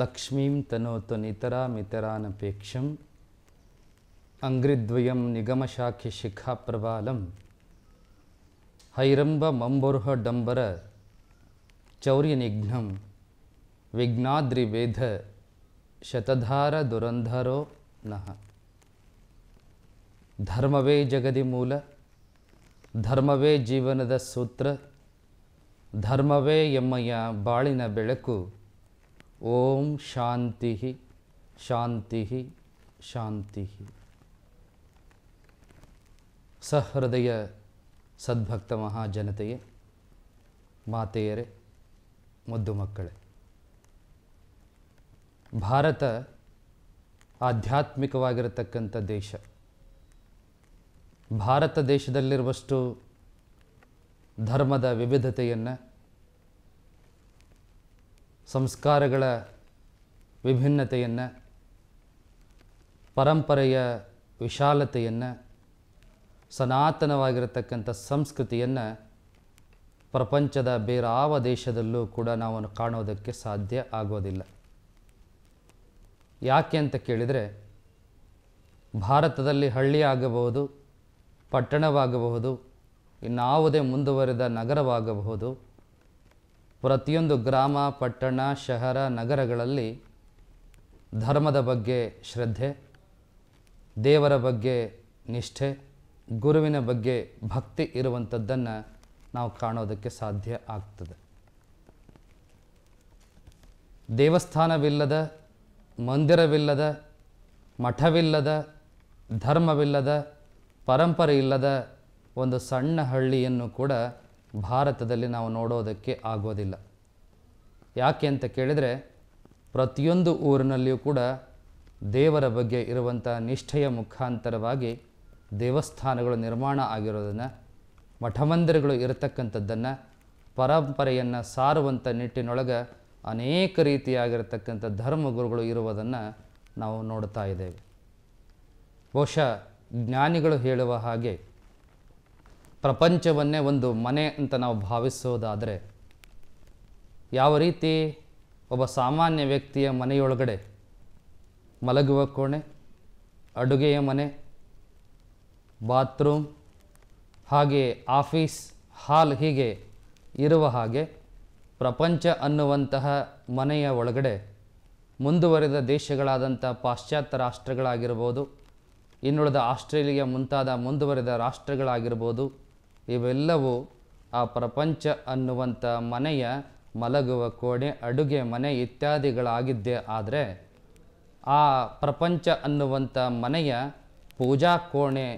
ಲಕ್ಷ್ಮೀಂ ತನೋತ ನಿತರಾಮಿತರಾನಪೇಕ್ಷಂ ಅಂಗ್ರಿದ್ವಯಂ ನಿಗಮಶಾಖಿ ಶಿಖಾಪ್ರವಾಲಂ ಹೈರಂಬ ಮಂಬುರ್ಹ ಡಂಬರ ಚೌರ್ಯನಿಘ್ನಂ ವಿಘ್ನಾದ್ರಿವೇಧ ಶತಧಾರ ದುರಂಧರೋ ನಃ ಧರ್ಮವೇ ಜಗದಿ ಮೂಲ ಧರ್ಮವೇ ಜೀವನದ ಸೂತ್ರ ಧರ್ಮವೇ ಎಮ್ಮಯ ಬಾಳಿನ ಬೆಳಕು ಓಂ ಶಾಂತಿ ಶಾಂತಿ ಶಾಂತಿ ಸಹೃದಯ ಸದ್ಭಕ್ತ ಮಹಾಜನತೆಯೇ ಮಾತೆಯರೇ ಮದ್ದು ಮಕ್ಕಳೇ ಭಾರತ ಆಧ್ಯಾತ್ಮಿಕವಾಗಿರತಕ್ಕಂಥ ದೇಶ ಭಾರತ ದೇಶದಲ್ಲಿರುವಷ್ಟು ಧರ್ಮದ ವಿವಿಧತೆಯನ್ನು ಸಂಸ್ಕಾರಗಳ ವಿಭಿನ್ನತೆಯನ್ನು ಪರಂಪರೆಯ ವಿಶಾಲತೆಯನ್ನು ಸನಾತನವಾಗಿರತಕ್ಕಂಥ ಸಂಸ್ಕೃತಿಯನ್ನು ಪ್ರಪಂಚದ ಬೇರಾವ ದೇಶದಲ್ಲೂ ಕೂಡ ನಾವು ಕಾಣೋದಕ್ಕೆ ಸಾಧ್ಯ ಆಗೋದಿಲ್ಲ ಯಾಕೆ ಅಂತ ಕೇಳಿದರೆ ಭಾರತದಲ್ಲಿ ಹಳ್ಳಿ ಆಗಬಹುದು ಪಟ್ಟಣವಾಗಬಹುದು ಇನ್ನಾವುದೇ ಮುಂದುವರೆದ ನಗರವಾಗಬಹುದು ಪ್ರತಿಯೊಂದು ಗ್ರಾಮ ಪಟ್ಟಣ ಶಹರ ನಗರಗಳಲ್ಲಿ ಧರ್ಮದ ಬಗ್ಗೆ ಶ್ರದ್ಧೆ ದೇವರ ಬಗ್ಗೆ ನಿಷ್ಠೆ ಗುರುವಿನ ಬಗ್ಗೆ ಭಕ್ತಿ ಇರುವಂಥದ್ದನ್ನು ನಾವು ಕಾಣೋದಕ್ಕೆ ಸಾಧ್ಯ ಆಗ್ತದೆ ದೇವಸ್ಥಾನವಿಲ್ಲದ ಮಂದಿರವಿಲ್ಲದ ಮಠವಿಲ್ಲದ ಧರ್ಮವಿಲ್ಲದ ಪರಂಪರೆ ಇಲ್ಲದ ಒಂದು ಸಣ್ಣ ಹಳ್ಳಿಯನ್ನು ಕೂಡ ಭಾರತದಲ್ಲಿ ನಾವು ನೋಡೋದಕ್ಕೆ ಆಗೋದಿಲ್ಲ ಯಾಕೆ ಅಂತ ಕೇಳಿದರೆ ಪ್ರತಿಯೊಂದು ಊರಿನಲ್ಲಿಯೂ ಕೂಡ ದೇವರ ಬಗ್ಗೆ ಇರುವಂಥ ನಿಷ್ಠೆಯ ಮುಖಾಂತರವಾಗಿ ದೇವಸ್ಥಾನಗಳು ನಿರ್ಮಾಣ ಆಗಿರೋದನ್ನು ಮಠಮಂದಿರಗಳು ಇರತಕ್ಕಂಥದ್ದನ್ನು ಪರಂಪರೆಯನ್ನು ಸಾರುವಂಥ ನಿಟ್ಟಿನೊಳಗೆ ಅನೇಕ ರೀತಿಯಾಗಿರತಕ್ಕಂಥ ಧರ್ಮಗುರುಗಳು ಇರುವುದನ್ನು ನಾವು ನೋಡ್ತಾ ಇದ್ದೇವೆ ಬಹುಶಃ ಜ್ಞಾನಿಗಳು ಹೇಳುವ ಹಾಗೆ ಪ್ರಪಂಚವನ್ನೇ ಒಂದು ಮನೆ ಅಂತ ನಾವು ಭಾವಿಸೋದಾದರೆ ಯಾವ ರೀತಿ ಒಬ್ಬ ಸಾಮಾನ್ಯ ವ್ಯಕ್ತಿಯ ಮನೆಯೊಳಗಡೆ ಮಲಗುವ ಕೋಣೆ ಅಡುಗೆಯ ಮನೆ ಬಾತ್ರೂಮ್ ಹಾಗೆ ಆಫೀಸ್ ಹಾಲ್ ಹೀಗೆ ಇರುವ ಹಾಗೆ ಪ್ರಪಂಚ ಅನ್ನುವಂತಹ ಮನೆಯ ಒಳಗಡೆ ಮುಂದುವರೆದ ದೇಶಗಳಾದಂಥ ಪಾಶ್ಚಾತ್ಯ ರಾಷ್ಟ್ರಗಳಾಗಿರ್ಬೋದು ಇನ್ನುಳಿದ ಆಸ್ಟ್ರೇಲಿಯಾ ಮುಂತಾದ ಮುಂದುವರೆದ ರಾಷ್ಟ್ರಗಳಾಗಿರ್ಬೋದು ಇವೆಲ್ಲವೂ ಆ ಪ್ರಪಂಚ ಅನ್ನುವಂಥ ಮನೆಯ ಮಲಗುವ ಕೋಣೆ ಅಡುಗೆ ಮನೆ ಇತ್ಯಾದಿಗಳಾಗಿದ್ದೆ ಆದರೆ ಆ ಪ್ರಪಂಚ ಅನ್ನುವಂಥ ಮನೆಯ ಪೂಜಾ ಕೋಣೆ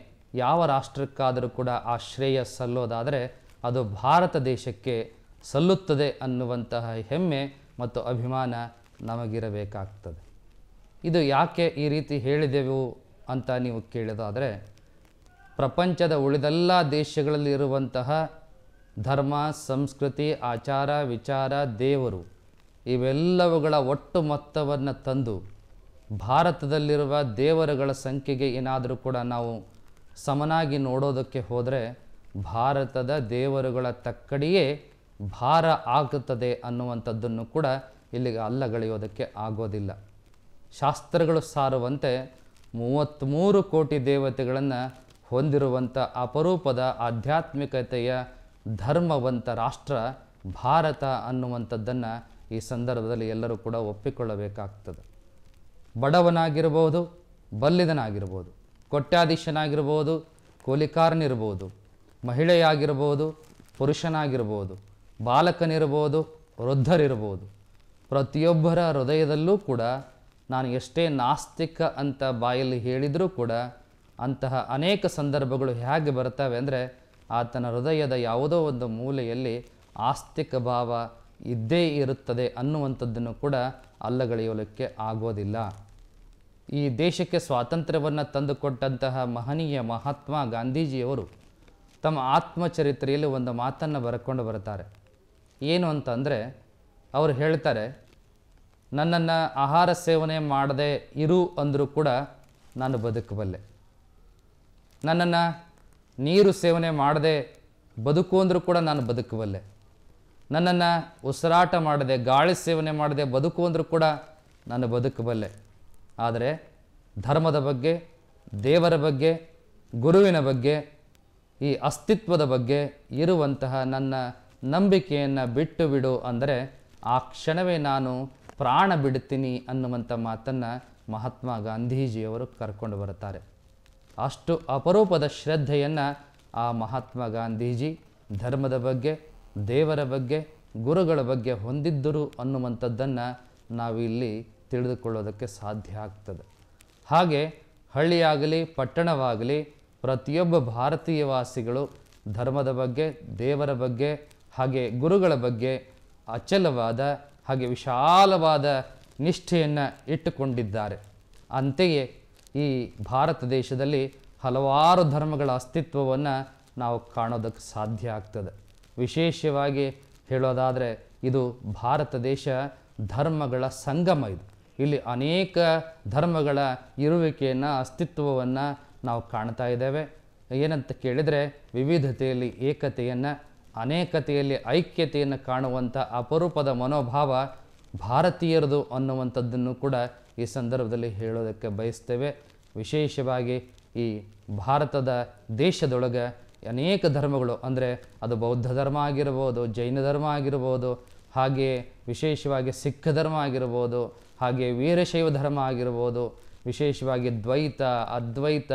ಯಾವ ರಾಷ್ಟ್ರಕ್ಕಾದರೂ ಕೂಡ ಆಶ್ರೇಯ ಸಲ್ಲೋದಾದರೆ ಅದು ಭಾರತ ದೇಶಕ್ಕೆ ಸಲ್ಲುತ್ತದೆ ಅನ್ನುವಂತಹ ಹೆಮ್ಮೆ ಮತ್ತು ಅಭಿಮಾನ ನಮಗಿರಬೇಕಾಗ್ತದೆ ಇದು ಯಾಕೆ ಈ ರೀತಿ ಹೇಳಿದೆವು ಅಂತ ನೀವು ಕೇಳೋದಾದರೆ ಪ್ರಪಂಚದ ಉಳಿದೆಲ್ಲ ದೇಶಗಳಲ್ಲಿ ಇರುವಂತಹ ಧರ್ಮ ಸಂಸ್ಕೃತಿ ಆಚಾರ ವಿಚಾರ ದೇವರು ಇವೆಲ್ಲವುಗಳ ಒಟ್ಟು ಮೊತ್ತವನ್ನು ತಂದು ಭಾರತದಲ್ಲಿರುವ ದೇವರುಗಳ ಸಂಖ್ಯೆಗೆ ಏನಾದರೂ ಕೂಡ ನಾವು ಸಮನಾಗಿ ನೋಡೋದಕ್ಕೆ ಹೋದರೆ ಭಾರತದ ದೇವರುಗಳ ತಕ್ಕಡಿಯೇ ಭಾರ ಆಗುತ್ತದೆ ಅನ್ನುವಂಥದ್ದನ್ನು ಕೂಡ ಇಲ್ಲಿಗೆ ಅಲ್ಲಗಳೆಯೋದಕ್ಕೆ ಆಗೋದಿಲ್ಲ ಶಾಸ್ತ್ರಗಳು ಸಾರುವಂತೆ ಮೂವತ್ತ್ಮೂರು ಕೋಟಿ ದೇವತೆಗಳನ್ನು ಹೊಂದಿರುವಂಥ ಅಪರೂಪದ ಆಧ್ಯಾತ್ಮಿಕತೆಯ ಧರ್ಮವಂತ ರಾಷ್ಟ್ರ ಭಾರತ ಅನ್ನುವಂಥದ್ದನ್ನು ಈ ಸಂದರ್ಭದಲ್ಲಿ ಎಲ್ಲರೂ ಕೂಡ ಒಪ್ಪಿಕೊಳ್ಳಬೇಕಾಗ್ತದೆ ಬಡವನಾಗಿರ್ಬೋದು ಬಲ್ಲಿದನಾಗಿರ್ಬೋದು ಕೊಟ್ಯಾಧೀಶನಾಗಿರ್ಬೋದು ಕೂಲಿಕಾರನಿರ್ಬೋದು ಮಹಿಳೆಯಾಗಿರ್ಬೋದು ಪುರುಷನಾಗಿರ್ಬೋದು ಬಾಲಕನಿರ್ಬೋದು ವೃದ್ಧರಿರ್ಬೋದು ಪ್ರತಿಯೊಬ್ಬರ ಹೃದಯದಲ್ಲೂ ಕೂಡ ನಾನು ಎಷ್ಟೇ ನಾಸ್ತಿಕ ಅಂತ ಬಾಯಲ್ಲಿ ಹೇಳಿದರೂ ಕೂಡ ಅಂತಹ ಅನೇಕ ಸಂದರ್ಭಗಳು ಹೇಗೆ ಬರ್ತವೆ ಅಂದರೆ ಆತನ ಹೃದಯದ ಯಾವುದೋ ಒಂದು ಮೂಲೆಯಲ್ಲಿ ಆಸ್ತಿಕ ಭಾವ ಇದ್ದೇ ಇರುತ್ತದೆ ಅನ್ನುವಂಥದ್ದನ್ನು ಕೂಡ ಅಲ್ಲಗಳೆಯಲಿಕ್ಕೆ ಆಗೋದಿಲ್ಲ ಈ ದೇಶಕ್ಕೆ ಸ್ವಾತಂತ್ರ್ಯವನ್ನು ತಂದುಕೊಟ್ಟಂತಹ ಮಹನೀಯ ಮಹಾತ್ಮ ಗಾಂಧೀಜಿಯವರು ತಮ್ಮ ಆತ್ಮಚರಿತ್ರೆಯಲ್ಲಿ ಒಂದು ಮಾತನ್ನು ಬರ್ಕೊಂಡು ಬರ್ತಾರೆ ಏನು ಅಂತಂದರೆ ಅವರು ಹೇಳ್ತಾರೆ ನನ್ನನ್ನು ಆಹಾರ ಸೇವನೆ ಮಾಡದೆ ಇರು ಅಂದರೂ ಕೂಡ ನಾನು ಬದುಕಬಲ್ಲೆ ನನ್ನನ್ನು ನೀರು ಸೇವನೆ ಮಾಡದೆ ಬದುಕು ಅಂದರೂ ಕೂಡ ನಾನು ಬದುಕಬಲ್ಲೆ ನನ್ನನ್ನು ಉಸಿರಾಟ ಮಾಡದೆ ಗಾಳಿ ಸೇವನೆ ಮಾಡದೆ ಬದುಕು ಅಂದರೂ ಕೂಡ ನಾನು ಬದುಕಬಲ್ಲೆ ಆದರೆ ಧರ್ಮದ ಬಗ್ಗೆ ದೇವರ ಬಗ್ಗೆ ಗುರುವಿನ ಬಗ್ಗೆ ಈ ಅಸ್ತಿತ್ವದ ಬಗ್ಗೆ ಇರುವಂತಹ ನನ್ನ ನಂಬಿಕೆಯನ್ನು ಬಿಟ್ಟು ಬಿಡು ಅಂದರೆ ಆ ಕ್ಷಣವೇ ನಾನು ಪ್ರಾಣ ಬಿಡ್ತೀನಿ ಅನ್ನುವಂಥ ಮಾತನ್ನು ಮಹಾತ್ಮ ಗಾಂಧೀಜಿಯವರು ಕರ್ಕೊಂಡು ಬರುತ್ತಾರೆ ಅಷ್ಟು ಅಪರೂಪದ ಶ್ರದ್ಧೆಯನ್ನು ಆ ಮಹಾತ್ಮ ಗಾಂಧೀಜಿ ಧರ್ಮದ ಬಗ್ಗೆ ದೇವರ ಬಗ್ಗೆ ಗುರುಗಳ ಬಗ್ಗೆ ಹೊಂದಿದ್ದರು ಅನ್ನುವಂಥದ್ದನ್ನು ನಾವಿಲ್ಲಿ ತಿಳಿದುಕೊಳ್ಳೋದಕ್ಕೆ ಸಾಧ್ಯ ಆಗ್ತದೆ ಹಾಗೆ ಹಳ್ಳಿಯಾಗಲಿ ಪಟ್ಟಣವಾಗಲಿ ಪ್ರತಿಯೊಬ್ಬ ಭಾರತೀಯ ವಾಸಿಗಳು ಧರ್ಮದ ಬಗ್ಗೆ ದೇವರ ಬಗ್ಗೆ ಹಾಗೆ ಗುರುಗಳ ಬಗ್ಗೆ ಅಚಲವಾದ ಹಾಗೆ ವಿಶಾಲವಾದ ನಿಷ್ಠೆಯನ್ನು ಇಟ್ಟುಕೊಂಡಿದ್ದಾರೆ ಅಂತೆಯೇ ಈ ಭಾರತ ದೇಶದಲ್ಲಿ ಹಲವಾರು ಧರ್ಮಗಳ ಅಸ್ತಿತ್ವವನ್ನು ನಾವು ಕಾಣೋದಕ್ಕೆ ಸಾಧ್ಯ ಆಗ್ತದೆ ವಿಶೇಷವಾಗಿ ಹೇಳೋದಾದರೆ ಇದು ಭಾರತ ದೇಶ ಧರ್ಮಗಳ ಸಂಗಮ ಇದು ಇಲ್ಲಿ ಅನೇಕ ಧರ್ಮಗಳ ಇರುವಿಕೆಯನ್ನು ಅಸ್ತಿತ್ವವನ್ನು ನಾವು ಕಾಣ್ತಾ ಇದ್ದೇವೆ ಏನಂತ ಕೇಳಿದರೆ ವಿವಿಧತೆಯಲ್ಲಿ ಏಕತೆಯನ್ನು ಅನೇಕತೆಯಲ್ಲಿ ಐಕ್ಯತೆಯನ್ನು ಕಾಣುವಂಥ ಅಪರೂಪದ ಮನೋಭಾವ ಭಾರತೀಯರದು ಅನ್ನುವಂಥದ್ದನ್ನು ಕೂಡ ಈ ಸಂದರ್ಭದಲ್ಲಿ ಹೇಳೋದಕ್ಕೆ ಬಯಸ್ತೇವೆ ವಿಶೇಷವಾಗಿ ಈ ಭಾರತದ ದೇಶದೊಳಗೆ ಅನೇಕ ಧರ್ಮಗಳು ಅಂದರೆ ಅದು ಬೌದ್ಧ ಧರ್ಮ ಆಗಿರ್ಬೋದು ಜೈನ ಧರ್ಮ ಆಗಿರ್ಬೋದು ಹಾಗೆಯೇ ವಿಶೇಷವಾಗಿ ಸಿಖ್ ಧರ್ಮ ಆಗಿರ್ಬೋದು ಹಾಗೆ ವೀರಶೈವ ಧರ್ಮ ಆಗಿರ್ಬೋದು ವಿಶೇಷವಾಗಿ ದ್ವೈತ ಅದ್ವೈತ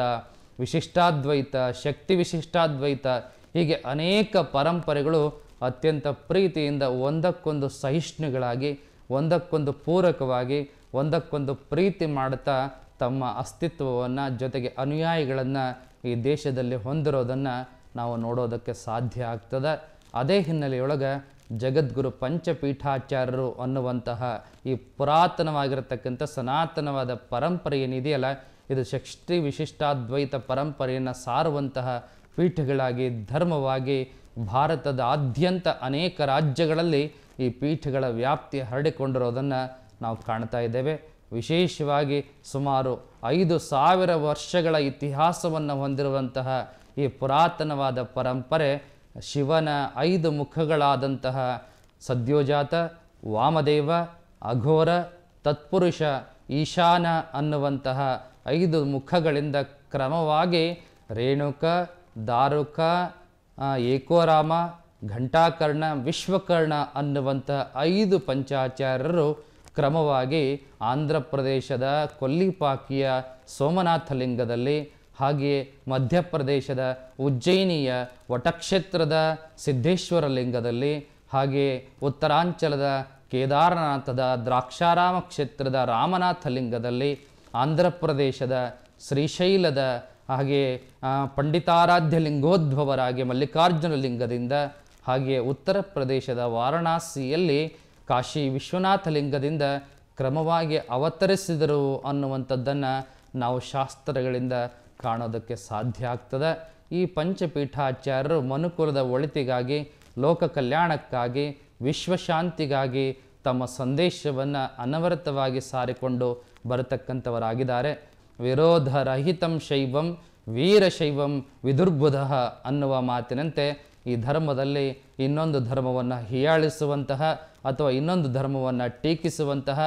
ವಿಶಿಷ್ಟಾದ್ವೈತ ಶಕ್ತಿ ವಿಶಿಷ್ಟಾದ್ವೈತ ಹೀಗೆ ಅನೇಕ ಪರಂಪರೆಗಳು ಅತ್ಯಂತ ಪ್ರೀತಿಯಿಂದ ಒಂದಕ್ಕೊಂದು ಸಹಿಷ್ಣುಗಳಾಗಿ ಒಂದಕ್ಕೊಂದು ಪೂರಕವಾಗಿ ಒಂದಕ್ಕೊಂದು ಪ್ರೀತಿ ಮಾಡ್ತಾ ತಮ್ಮ ಅಸ್ತಿತ್ವವನ್ನು ಜೊತೆಗೆ ಅನುಯಾಯಿಗಳನ್ನು ಈ ದೇಶದಲ್ಲಿ ಹೊಂದಿರೋದನ್ನು ನಾವು ನೋಡೋದಕ್ಕೆ ಸಾಧ್ಯ ಆಗ್ತದೆ ಅದೇ ಹಿನ್ನೆಲೆಯೊಳಗೆ ಜಗದ್ಗುರು ಪಂಚಪೀಠಾಚಾರ್ಯರು ಅನ್ನುವಂತಹ ಈ ಪುರಾತನವಾಗಿರತಕ್ಕಂಥ ಸನಾತನವಾದ ಪರಂಪರೆ ಏನಿದೆಯಲ್ಲ ಇದು ಷಷ್ಟಿ ವಿಶಿಷ್ಟಾದ್ವೈತ ಪರಂಪರೆಯನ್ನು ಸಾರುವಂತಹ ಪೀಠಗಳಾಗಿ ಧರ್ಮವಾಗಿ ಭಾರತದ ಆದ್ಯಂತ ಅನೇಕ ರಾಜ್ಯಗಳಲ್ಲಿ ಈ ಪೀಠಗಳ ವ್ಯಾಪ್ತಿ ಹರಡಿಕೊಂಡಿರೋದನ್ನು ನಾವು ಕಾಣ್ತಾ ಇದ್ದೇವೆ ವಿಶೇಷವಾಗಿ ಸುಮಾರು ಐದು ಸಾವಿರ ವರ್ಷಗಳ ಇತಿಹಾಸವನ್ನು ಹೊಂದಿರುವಂತಹ ಈ ಪುರಾತನವಾದ ಪರಂಪರೆ ಶಿವನ ಐದು ಮುಖಗಳಾದಂತಹ ಸದ್ಯೋಜಾತ ವಾಮದೇವ ಅಘೋರ ತತ್ಪುರುಷ ಈಶಾನ ಅನ್ನುವಂತಹ ಐದು ಮುಖಗಳಿಂದ ಕ್ರಮವಾಗಿ ರೇಣುಕ ದಾರುಕ ಏಕೋರಾಮ ಘಂಟಾಕರ್ಣ ವಿಶ್ವಕರ್ಣ ಅನ್ನುವಂತಹ ಐದು ಪಂಚಾಚಾರ್ಯರು ಕ್ರಮವಾಗಿ ಆಂಧ್ರ ಪ್ರದೇಶದ ಕೊಲ್ಲಿಪಾಕಿಯ ಸೋಮನಾಥಲಿಂಗದಲ್ಲಿ ಹಾಗೆಯೇ ಮಧ್ಯಪ್ರದೇಶದ ಉಜ್ಜಯಿನಿಯ ವಟಕ್ಷೇತ್ರದ ಸಿದ್ಧೇಶ್ವರ ಲಿಂಗದಲ್ಲಿ ಹಾಗೆಯೇ ಉತ್ತರಾಂಚಲದ ಕೇದಾರನಾಥದ ದ್ರಾಕ್ಷಾರಾಮ ಕ್ಷೇತ್ರದ ರಾಮನಾಥ ಲಿಂಗದಲ್ಲಿ ಆಂಧ್ರ ಪ್ರದೇಶದ ಶ್ರೀಶೈಲದ ಹಾಗೆ ಪಂಡಿತಾರಾಧ್ಯ ಲಿಂಗೋದ್ಭವರಾಗಿ ಮಲ್ಲಿಕಾರ್ಜುನ ಲಿಂಗದಿಂದ ಹಾಗೆಯೇ ಉತ್ತರ ಪ್ರದೇಶದ ವಾರಣಾಸಿಯಲ್ಲಿ ಕಾಶಿ ವಿಶ್ವನಾಥ ಲಿಂಗದಿಂದ ಕ್ರಮವಾಗಿ ಅವತರಿಸಿದರು ಅನ್ನುವಂಥದ್ದನ್ನು ನಾವು ಶಾಸ್ತ್ರಗಳಿಂದ ಕಾಣೋದಕ್ಕೆ ಸಾಧ್ಯ ಆಗ್ತದೆ ಈ ಪಂಚಪೀಠಾಚಾರ್ಯರು ಮನುಕುಲದ ಒಳಿತಿಗಾಗಿ ಲೋಕ ಕಲ್ಯಾಣಕ್ಕಾಗಿ ವಿಶ್ವಶಾಂತಿಗಾಗಿ ತಮ್ಮ ಸಂದೇಶವನ್ನು ಅನವರತವಾಗಿ ಸಾರಿಕೊಂಡು ಬರತಕ್ಕಂಥವರಾಗಿದ್ದಾರೆ ವಿರೋಧರಹಿತಂ ಶೈವಂ ವೀರಶೈವಂ ವಿದುರ್ಬುಧ ಅನ್ನುವ ಮಾತಿನಂತೆ ಈ ಧರ್ಮದಲ್ಲಿ ಇನ್ನೊಂದು ಧರ್ಮವನ್ನು ಹೀಯಾಳಿಸುವಂತಹ ಅಥವಾ ಇನ್ನೊಂದು ಧರ್ಮವನ್ನು ಟೀಕಿಸುವಂತಹ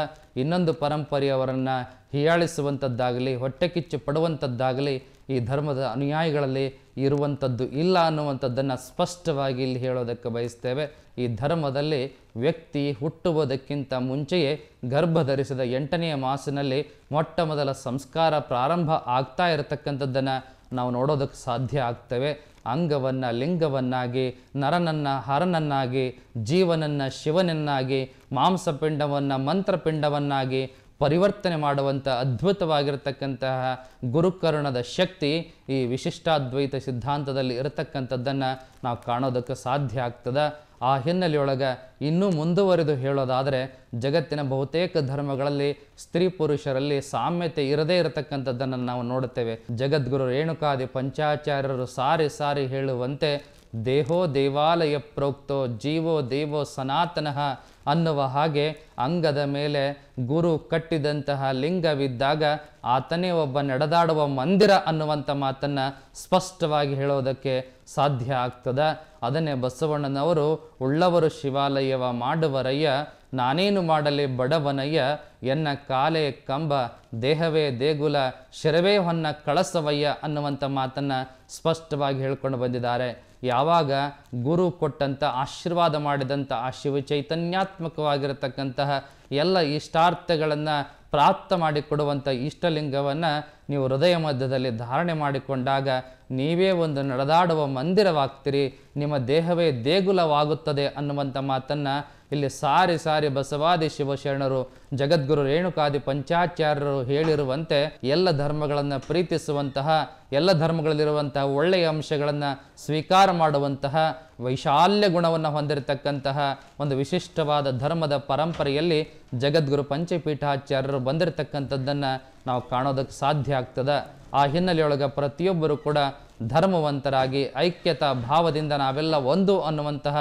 ಇನ್ನೊಂದು ಪರಂಪರೆಯವರನ್ನು ಹೀಯಾಳಿಸುವಂಥದ್ದಾಗಲಿ ಹೊಟ್ಟೆಕಿಚ್ಚು ಪಡುವಂಥದ್ದಾಗಲಿ ಈ ಧರ್ಮದ ಅನುಯಾಯಿಗಳಲ್ಲಿ ಇರುವಂಥದ್ದು ಇಲ್ಲ ಅನ್ನುವಂಥದ್ದನ್ನು ಸ್ಪಷ್ಟವಾಗಿ ಇಲ್ಲಿ ಹೇಳೋದಕ್ಕೆ ಬಯಸ್ತೇವೆ ಈ ಧರ್ಮದಲ್ಲಿ ವ್ಯಕ್ತಿ ಹುಟ್ಟುವುದಕ್ಕಿಂತ ಮುಂಚೆಯೇ ಗರ್ಭ ಧರಿಸಿದ ಎಂಟನೆಯ ಮಾಸಿನಲ್ಲಿ ಮೊಟ್ಟ ಮೊದಲ ಸಂಸ್ಕಾರ ಪ್ರಾರಂಭ ಆಗ್ತಾ ಇರತಕ್ಕಂಥದ್ದನ್ನು ನಾವು ನೋಡೋದಕ್ಕೆ ಸಾಧ್ಯ ಆಗ್ತೇವೆ ಅಂಗವನ್ನು ಲಿಂಗವನ್ನಾಗಿ ನರನನ್ನು ಹರನನ್ನಾಗಿ ಜೀವನನ್ನು ಶಿವನನ್ನಾಗಿ ಮಾಂಸಪಿಂಡವನ್ನು ಮಂತ್ರಪಿಂಡವನ್ನಾಗಿ ಪರಿವರ್ತನೆ ಮಾಡುವಂಥ ಅದ್ಭುತವಾಗಿರತಕ್ಕಂತಹ ಗುರುಕರುಣದ ಶಕ್ತಿ ಈ ವಿಶಿಷ್ಟಾದ್ವೈತ ಸಿದ್ಧಾಂತದಲ್ಲಿ ಇರತಕ್ಕಂಥದ್ದನ್ನು ನಾವು ಕಾಣೋದಕ್ಕೆ ಸಾಧ್ಯ ಆಗ್ತದೆ ಆ ಹಿನ್ನೆಲೆಯೊಳಗೆ ಇನ್ನೂ ಮುಂದುವರಿದು ಹೇಳೋದಾದರೆ ಜಗತ್ತಿನ ಬಹುತೇಕ ಧರ್ಮಗಳಲ್ಲಿ ಸ್ತ್ರೀ ಪುರುಷರಲ್ಲಿ ಸಾಮ್ಯತೆ ಇರದೇ ಇರತಕ್ಕಂಥದ್ದನ್ನು ನಾವು ನೋಡುತ್ತೇವೆ ಜಗದ್ಗುರು ರೇಣುಕಾದಿ ಪಂಚಾಚಾರ್ಯರು ಸಾರಿ ಸಾರಿ ಹೇಳುವಂತೆ ದೇಹೋ ದೇವಾಲಯ ಪ್ರೋಕ್ತೋ ಜೀವೋ ದೇವೋ ಸನಾತನಃ ಅನ್ನುವ ಹಾಗೆ ಅಂಗದ ಮೇಲೆ ಗುರು ಕಟ್ಟಿದಂತಹ ಲಿಂಗವಿದ್ದಾಗ ಆತನೇ ಒಬ್ಬ ನಡೆದಾಡುವ ಮಂದಿರ ಅನ್ನುವಂಥ ಮಾತನ್ನು ಸ್ಪಷ್ಟವಾಗಿ ಹೇಳೋದಕ್ಕೆ ಸಾಧ್ಯ ಆಗ್ತದ ಅದನ್ನೇ ಬಸವಣ್ಣನವರು ಉಳ್ಳವರು ಶಿವಾಲಯವ ಮಾಡುವರಯ್ಯ ನಾನೇನು ಮಾಡಲಿ ಬಡವನಯ್ಯ ಎನ್ನ ಕಾಲೆ ಕಂಬ ದೇಹವೇ ದೇಗುಲ ಶರವೇ ಹೊನ್ನ ಕಳಸವಯ್ಯ ಅನ್ನುವಂಥ ಮಾತನ್ನು ಸ್ಪಷ್ಟವಾಗಿ ಹೇಳ್ಕೊಂಡು ಬಂದಿದ್ದಾರೆ ಯಾವಾಗ ಗುರು ಕೊಟ್ಟಂಥ ಆಶೀರ್ವಾದ ಮಾಡಿದಂಥ ಆ ಶಿವ ಚೈತನ್ಯಾತ್ಮಕವಾಗಿರತಕ್ಕಂತಹ ಎಲ್ಲ ಇಷ್ಟಾರ್ಥಗಳನ್ನು ಪ್ರಾಪ್ತ ಮಾಡಿಕೊಡುವಂಥ ಇಷ್ಟಲಿಂಗವನ್ನು ನೀವು ಹೃದಯ ಮಧ್ಯದಲ್ಲಿ ಧಾರಣೆ ಮಾಡಿಕೊಂಡಾಗ ನೀವೇ ಒಂದು ನಡೆದಾಡುವ ಮಂದಿರವಾಗ್ತೀರಿ ನಿಮ್ಮ ದೇಹವೇ ದೇಗುಲವಾಗುತ್ತದೆ ಅನ್ನುವಂಥ ಮಾತನ್ನು ಇಲ್ಲಿ ಸಾರಿ ಸಾರಿ ಬಸವಾದಿ ಶಿವಶರಣರು ಜಗದ್ಗುರು ರೇಣುಕಾದಿ ಪಂಚಾಚಾರ್ಯರು ಹೇಳಿರುವಂತೆ ಎಲ್ಲ ಧರ್ಮಗಳನ್ನು ಪ್ರೀತಿಸುವಂತಹ ಎಲ್ಲ ಧರ್ಮಗಳಲ್ಲಿರುವಂತಹ ಒಳ್ಳೆಯ ಅಂಶಗಳನ್ನು ಸ್ವೀಕಾರ ಮಾಡುವಂತಹ ವೈಶಾಲ್ಯ ಗುಣವನ್ನು ಹೊಂದಿರತಕ್ಕಂತಹ ಒಂದು ವಿಶಿಷ್ಟವಾದ ಧರ್ಮದ ಪರಂಪರೆಯಲ್ಲಿ ಜಗದ್ಗುರು ಪಂಚಪೀಠಾಚಾರ್ಯರು ಬಂದಿರತಕ್ಕಂಥದ್ದನ್ನು ನಾವು ಕಾಣೋದಕ್ಕೆ ಸಾಧ್ಯ ಆಗ್ತದೆ ಆ ಹಿನ್ನೆಲೆಯೊಳಗೆ ಪ್ರತಿಯೊಬ್ಬರು ಕೂಡ ಧರ್ಮವಂತರಾಗಿ ಐಕ್ಯತಾ ಭಾವದಿಂದ ನಾವೆಲ್ಲ ಒಂದು ಅನ್ನುವಂತಹ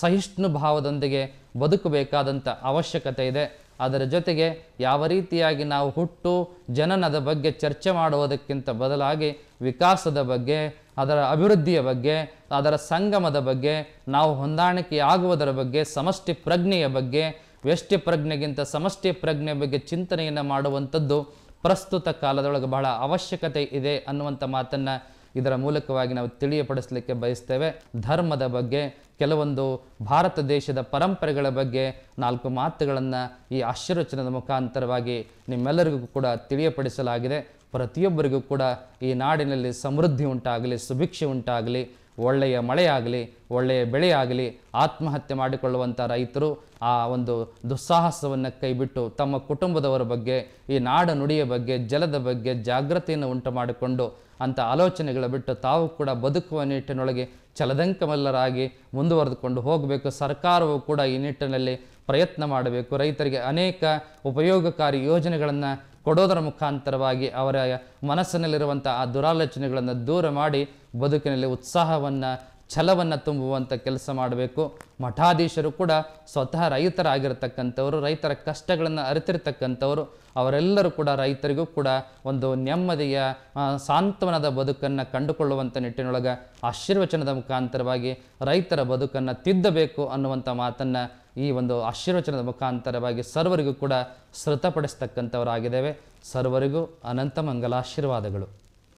ಸಹಿಷ್ಣು ಭಾವದೊಂದಿಗೆ ಬದುಕಬೇಕಾದಂಥ ಅವಶ್ಯಕತೆ ಇದೆ ಅದರ ಜೊತೆಗೆ ಯಾವ ರೀತಿಯಾಗಿ ನಾವು ಹುಟ್ಟು ಜನನದ ಬಗ್ಗೆ ಚರ್ಚೆ ಮಾಡುವುದಕ್ಕಿಂತ ಬದಲಾಗಿ ವಿಕಾಸದ ಬಗ್ಗೆ ಅದರ ಅಭಿವೃದ್ಧಿಯ ಬಗ್ಗೆ ಅದರ ಸಂಗಮದ ಬಗ್ಗೆ ನಾವು ಹೊಂದಾಣಿಕೆ ಆಗುವುದರ ಬಗ್ಗೆ ಸಮಷ್ಟಿ ಪ್ರಜ್ಞೆಯ ಬಗ್ಗೆ ವ್ಯಷ್ಟಿ ಪ್ರಜ್ಞೆಗಿಂತ ಸಮಷ್ಟಿ ಪ್ರಜ್ಞೆ ಬಗ್ಗೆ ಚಿಂತನೆಯನ್ನು ಮಾಡುವಂಥದ್ದು ಪ್ರಸ್ತುತ ಕಾಲದೊಳಗೆ ಬಹಳ ಅವಶ್ಯಕತೆ ಇದೆ ಅನ್ನುವಂಥ ಮಾತನ್ನು ಇದರ ಮೂಲಕವಾಗಿ ನಾವು ತಿಳಿಯಪಡಿಸಲಿಕ್ಕೆ ಬಯಸ್ತೇವೆ ಧರ್ಮದ ಬಗ್ಗೆ ಕೆಲವೊಂದು ಭಾರತ ದೇಶದ ಪರಂಪರೆಗಳ ಬಗ್ಗೆ ನಾಲ್ಕು ಮಾತುಗಳನ್ನು ಈ ಆಶೀರ್ವಚನದ ಮುಖಾಂತರವಾಗಿ ನಿಮ್ಮೆಲ್ಲರಿಗೂ ಕೂಡ ತಿಳಿಯಪಡಿಸಲಾಗಿದೆ ಪ್ರತಿಯೊಬ್ಬರಿಗೂ ಕೂಡ ಈ ನಾಡಿನಲ್ಲಿ ಸಮೃದ್ಧಿ ಉಂಟಾಗಲಿ ಸುಭಿಕ್ಷೆ ಉಂಟಾಗಲಿ ಒಳ್ಳೆಯ ಮಳೆಯಾಗಲಿ ಒಳ್ಳೆಯ ಬೆಳೆಯಾಗಲಿ ಆತ್ಮಹತ್ಯೆ ಮಾಡಿಕೊಳ್ಳುವಂಥ ರೈತರು ಆ ಒಂದು ದುಸ್ಸಾಹಸವನ್ನು ಕೈಬಿಟ್ಟು ತಮ್ಮ ಕುಟುಂಬದವರ ಬಗ್ಗೆ ಈ ನಾಡ ನುಡಿಯ ಬಗ್ಗೆ ಜಲದ ಬಗ್ಗೆ ಜಾಗೃತಿಯನ್ನು ಉಂಟು ಮಾಡಿಕೊಂಡು ಅಂಥ ಆಲೋಚನೆಗಳ ಬಿಟ್ಟು ತಾವು ಕೂಡ ಬದುಕುವ ನಿಟ್ಟಿನೊಳಗೆ ಚಲದಂಕಮಲ್ಲರಾಗಿ ಮುಂದುವರೆದುಕೊಂಡು ಹೋಗಬೇಕು ಸರ್ಕಾರವು ಕೂಡ ಈ ನಿಟ್ಟಿನಲ್ಲಿ ಪ್ರಯತ್ನ ಮಾಡಬೇಕು ರೈತರಿಗೆ ಅನೇಕ ಉಪಯೋಗಕಾರಿ ಯೋಜನೆಗಳನ್ನು ಕೊಡೋದರ ಮುಖಾಂತರವಾಗಿ ಅವರ ಮನಸ್ಸಿನಲ್ಲಿರುವಂಥ ಆ ದುರಾಲೋಚನೆಗಳನ್ನು ದೂರ ಮಾಡಿ ಬದುಕಿನಲ್ಲಿ ಉತ್ಸಾಹವನ್ನು ಛಲವನ್ನು ತುಂಬುವಂಥ ಕೆಲಸ ಮಾಡಬೇಕು ಮಠಾಧೀಶರು ಕೂಡ ಸ್ವತಃ ರೈತರಾಗಿರ್ತಕ್ಕಂಥವರು ರೈತರ ಕಷ್ಟಗಳನ್ನು ಅರಿತಿರ್ತಕ್ಕಂಥವರು ಅವರೆಲ್ಲರೂ ಕೂಡ ರೈತರಿಗೂ ಕೂಡ ಒಂದು ನೆಮ್ಮದಿಯ ಸಾಂತ್ವನದ ಬದುಕನ್ನು ಕಂಡುಕೊಳ್ಳುವಂಥ ನಿಟ್ಟಿನೊಳಗೆ ಆಶೀರ್ವಚನದ ಮುಖಾಂತರವಾಗಿ ರೈತರ ಬದುಕನ್ನು ತಿದ್ದಬೇಕು ಅನ್ನುವಂಥ ಮಾತನ್ನು ಈ ಒಂದು ಆಶೀರ್ವಚನದ ಮುಖಾಂತರವಾಗಿ ಸರ್ವರಿಗೂ ಕೂಡ ಸೃತಪಡಿಸ್ತಕ್ಕಂಥವರಾಗಿದ್ದೇವೆ ಸರ್ವರಿಗೂ ಅನಂತ ಮಂಗಲಾಶೀರ್ವಾದಗಳು